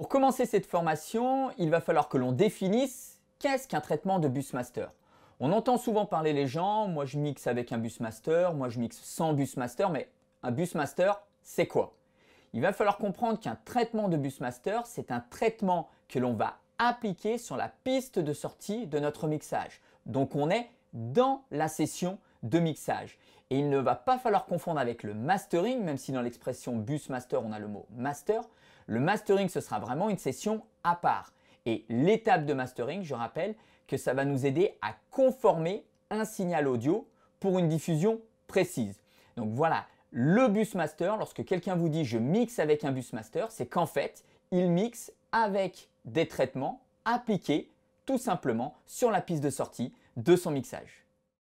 Pour commencer cette formation, il va falloir que l'on définisse qu'est-ce qu'un traitement de Busmaster. On entend souvent parler les gens, moi je mixe avec un bus master, moi je mixe sans master, mais un Busmaster, c'est quoi Il va falloir comprendre qu'un traitement de Busmaster, c'est un traitement que l'on va appliquer sur la piste de sortie de notre mixage. Donc on est dans la session de mixage. Et il ne va pas falloir confondre avec le mastering, même si dans l'expression bus master on a le mot master. Le mastering, ce sera vraiment une session à part. Et l'étape de mastering, je rappelle que ça va nous aider à conformer un signal audio pour une diffusion précise. Donc voilà, le bus master, lorsque quelqu'un vous dit je mixe avec un bus master, c'est qu'en fait, il mixe avec des traitements appliqués tout simplement sur la piste de sortie de son mixage.